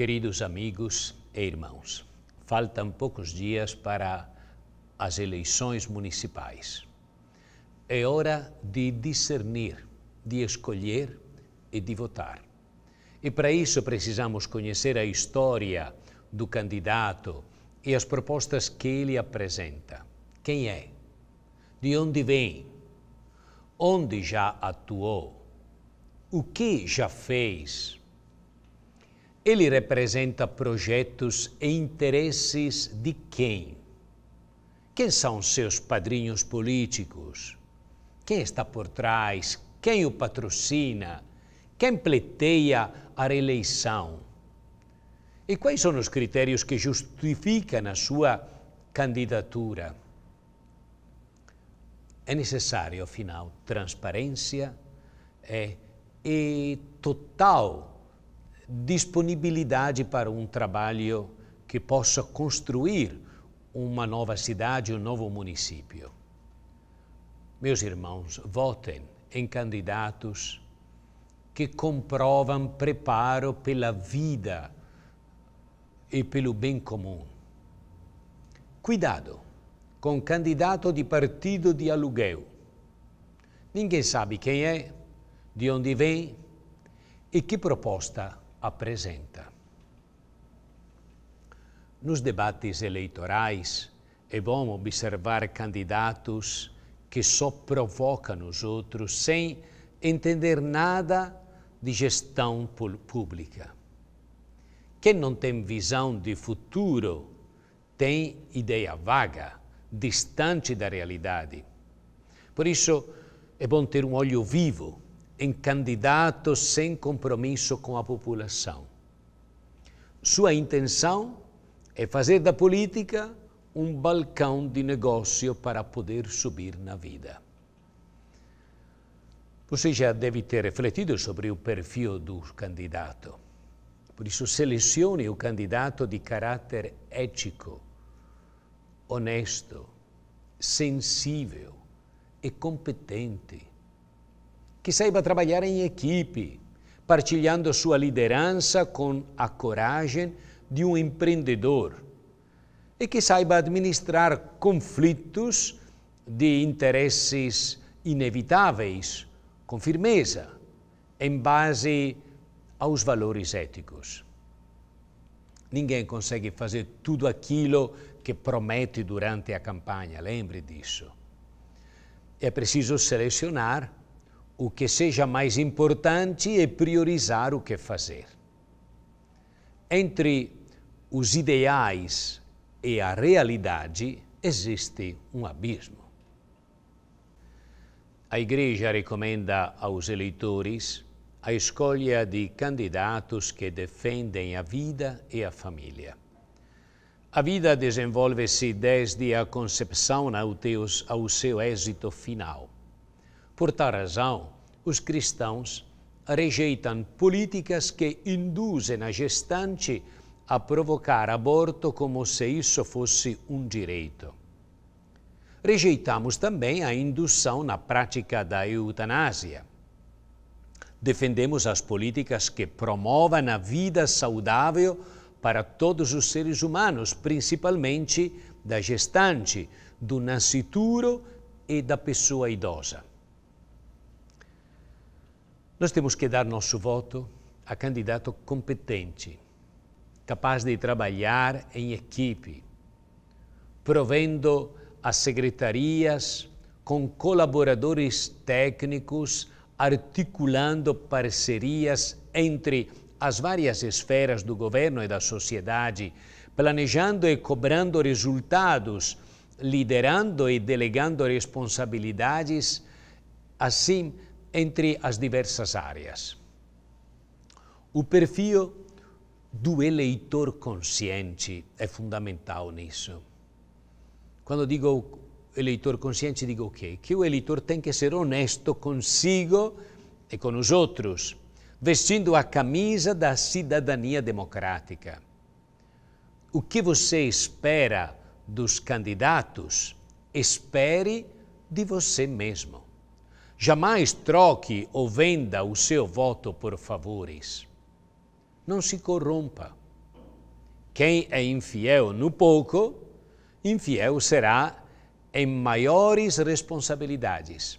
Queridos amigos e irmãos, faltam poucos dias para as eleições municipais. É hora de discernir, de escolher e de votar. E para isso precisamos conhecer a história do candidato e as propostas que ele apresenta. Quem é? De onde vem? Onde já atuou? O que já fez? Ele representa projetos e interesses de quem? Quem são seus padrinhos políticos? Quem está por trás? Quem o patrocina? Quem pleiteia a reeleição? E quais são os critérios que justificam a sua candidatura? É necessário, afinal, transparência é, e total disponibilidade para um trabalho que possa construir uma nova cidade, um novo município. Meus irmãos, votem em candidatos que comprovam preparo pela vida e pelo bem comum. Cuidado com candidato de partido de aluguel. Ninguém sabe quem é, de onde vem e que proposta apresenta. Nos debates eleitorais, é bom observar candidatos que só provocam os outros sem entender nada de gestão pública. Quem não tem visão de futuro tem ideia vaga, distante da realidade. Por isso, é bom ter um olho vivo em candidatos sem compromisso com a população. Sua intenção é fazer da política um balcão de negócio para poder subir na vida. Você já deve ter refletido sobre o perfil do candidato. Por isso, selecione o candidato de caráter ético, honesto, sensível e competente que saiba trabalhar em equipe, partilhando sua liderança com a coragem de um empreendedor e que saiba administrar conflitos de interesses inevitáveis com firmeza, em base aos valores éticos. Ninguém consegue fazer tudo aquilo que promete durante a campanha, lembre disso. É preciso selecionar o que seja mais importante e é priorizar o que fazer. Entre os ideais e a realidade existe um abismo. A Igreja recomenda aos eleitores a escolha de candidatos que defendem a vida e a família. A vida desenvolve-se desde a concepção até ao seu êxito final. Por tal razão, os cristãos rejeitam políticas que induzem a gestante a provocar aborto como se isso fosse um direito. Rejeitamos também a indução na prática da eutanásia. Defendemos as políticas que promovam a vida saudável para todos os seres humanos, principalmente da gestante, do nascituro e da pessoa idosa. Nós temos que dar nosso voto a candidato competente, capaz de trabalhar em equipe, provendo as secretarias com colaboradores técnicos, articulando parcerias entre as várias esferas do governo e da sociedade, planejando e cobrando resultados, liderando e delegando responsabilidades, assim entre as diversas áreas. O perfil do eleitor consciente é fundamental nisso. Quando digo eleitor consciente, digo o quê? Que o eleitor tem que ser honesto consigo e com os outros, vestindo a camisa da cidadania democrática. O que você espera dos candidatos, espere de você mesmo. Jamais troque ou venda o seu voto por favores. Não se corrompa. Quem é infiel no pouco, infiel será em maiores responsabilidades.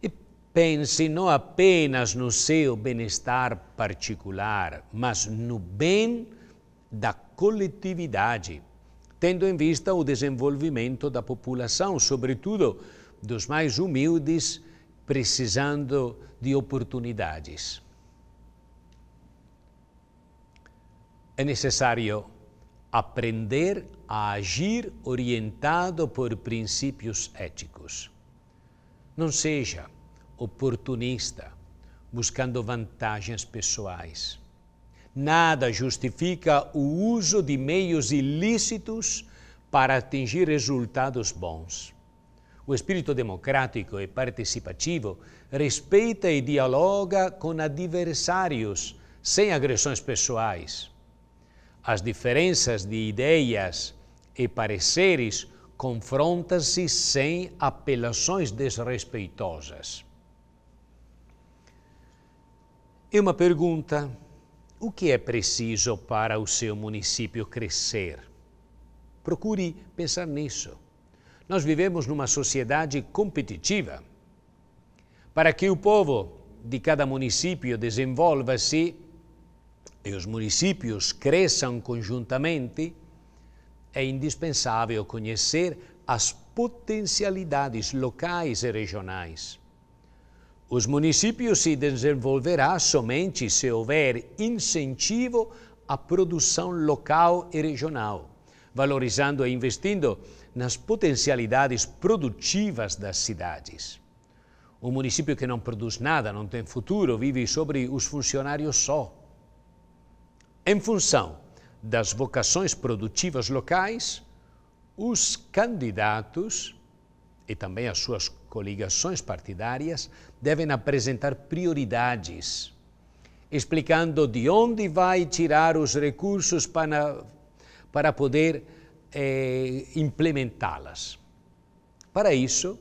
E pense não apenas no seu bem-estar particular, mas no bem da coletividade, tendo em vista o desenvolvimento da população, sobretudo dos mais humildes precisando de oportunidades. É necessário aprender a agir orientado por princípios éticos. Não seja oportunista, buscando vantagens pessoais. Nada justifica o uso de meios ilícitos para atingir resultados bons. O espírito democrático e participativo respeita e dialoga com adversários, sem agressões pessoais. As diferenças de ideias e pareceres confrontam-se sem apelações desrespeitosas. E uma pergunta: o que é preciso para o seu município crescer? Procure pensar nisso. Nós vivemos numa sociedade competitiva. Para que o povo de cada município desenvolva-se e os municípios cresçam conjuntamente, é indispensável conhecer as potencialidades locais e regionais. Os municípios se desenvolverá somente se houver incentivo à produção local e regional valorizando e investindo nas potencialidades produtivas das cidades. Um município que não produz nada, não tem futuro, vive sobre os funcionários só. Em função das vocações produtivas locais, os candidatos e também as suas coligações partidárias devem apresentar prioridades, explicando de onde vai tirar os recursos para para poder eh, implementá-las. Para isso,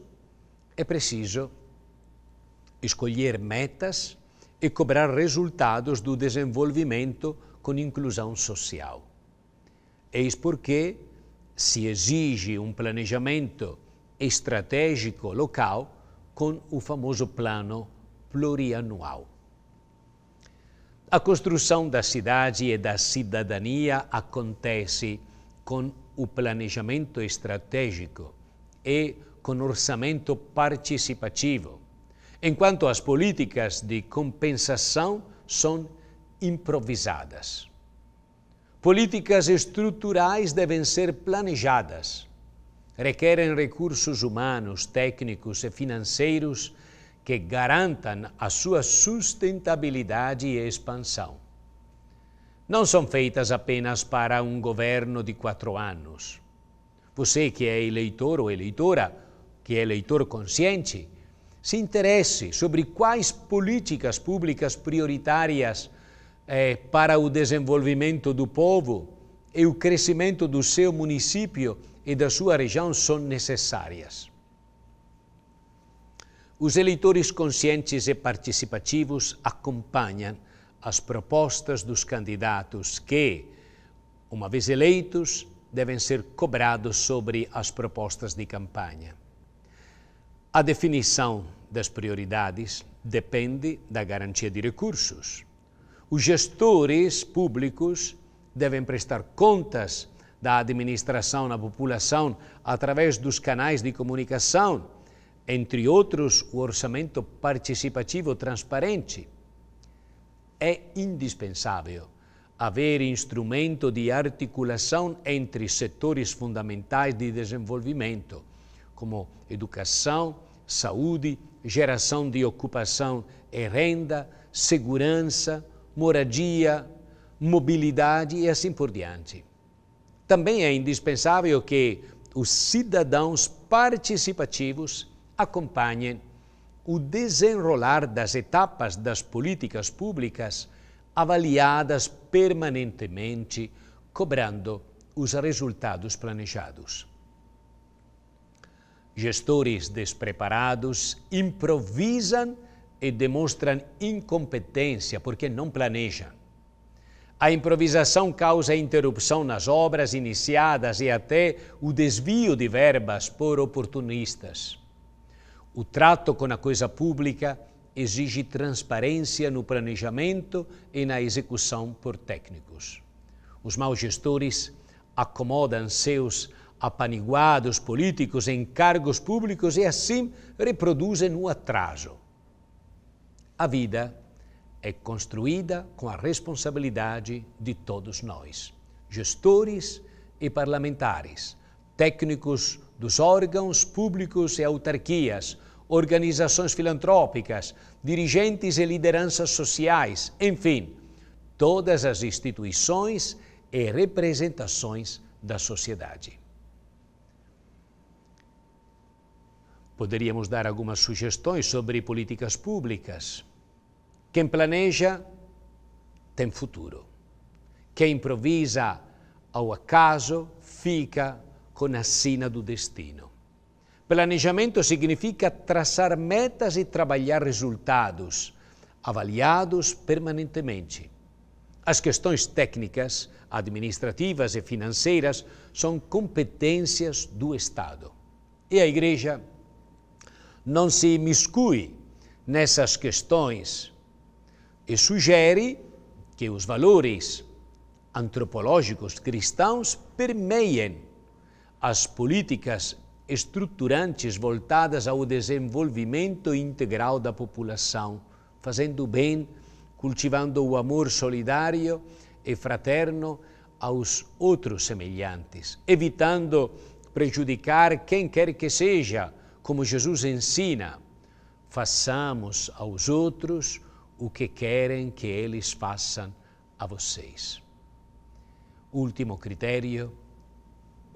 é preciso escolher metas e cobrar resultados do desenvolvimento com inclusão social. Eis porque se exige um planejamento estratégico local com o famoso plano plurianual. A construção da cidade e da cidadania acontece com o planejamento estratégico e com orçamento participativo, enquanto as políticas de compensação são improvisadas. Políticas estruturais devem ser planejadas. Requerem recursos humanos, técnicos e financeiros que garantam a sua sustentabilidade e expansão. Não são feitas apenas para um governo de quatro anos. Você que é eleitor ou eleitora, que é eleitor consciente, se interesse sobre quais políticas públicas prioritárias eh, para o desenvolvimento do povo e o crescimento do seu município e da sua região são necessárias. Os eleitores conscientes e participativos acompanham as propostas dos candidatos que, uma vez eleitos, devem ser cobrados sobre as propostas de campanha. A definição das prioridades depende da garantia de recursos. Os gestores públicos devem prestar contas da administração à população através dos canais de comunicação entre outros, o orçamento participativo transparente. É indispensável haver instrumento de articulação entre setores fundamentais de desenvolvimento, como educação, saúde, geração de ocupação e renda, segurança, moradia, mobilidade e assim por diante. Também é indispensável que os cidadãos participativos acompanhem o desenrolar das etapas das políticas públicas avaliadas permanentemente, cobrando os resultados planejados. Gestores despreparados improvisam e demonstram incompetência porque não planejam. A improvisação causa interrupção nas obras iniciadas e até o desvio de verbas por oportunistas. O trato com a coisa pública exige transparência no planejamento e na execução por técnicos. Os maus gestores acomodam seus apaniguados políticos em cargos públicos e assim reproduzem o atraso. A vida é construída com a responsabilidade de todos nós, gestores e parlamentares, técnicos dos órgãos públicos e autarquias, organizações filantrópicas, dirigentes e lideranças sociais, enfim, todas as instituições e representações da sociedade. Poderíamos dar algumas sugestões sobre políticas públicas. Quem planeja tem futuro. Quem improvisa ao acaso fica con a do destino. Planejamento significa traçar metas e trabalhar resultados, avaliados permanentemente. As questões técnicas, administrativas e financeiras são competências do Estado. E a Igreja não se imiscui nessas questões e sugere que os valores antropológicos cristãos permeiem as políticas estruturantes voltadas ao desenvolvimento integral da população, fazendo bem, cultivando o amor solidário e fraterno aos outros semelhantes, evitando prejudicar quem quer que seja, como Jesus ensina. Façamos aos outros o que querem que eles façam a vocês. Último critério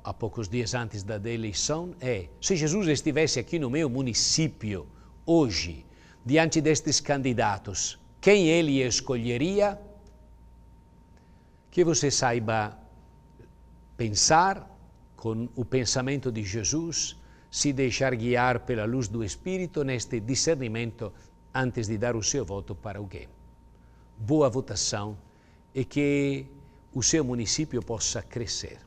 há poucos dias antes da eleição é: se Jesus estivesse aqui no meu município hoje, diante destes candidatos, quem ele escolheria? Que você saiba pensar com o pensamento de Jesus, se deixar guiar pela luz do Espírito neste discernimento antes de dar o seu voto para alguém. Boa votação e que o seu município possa crescer.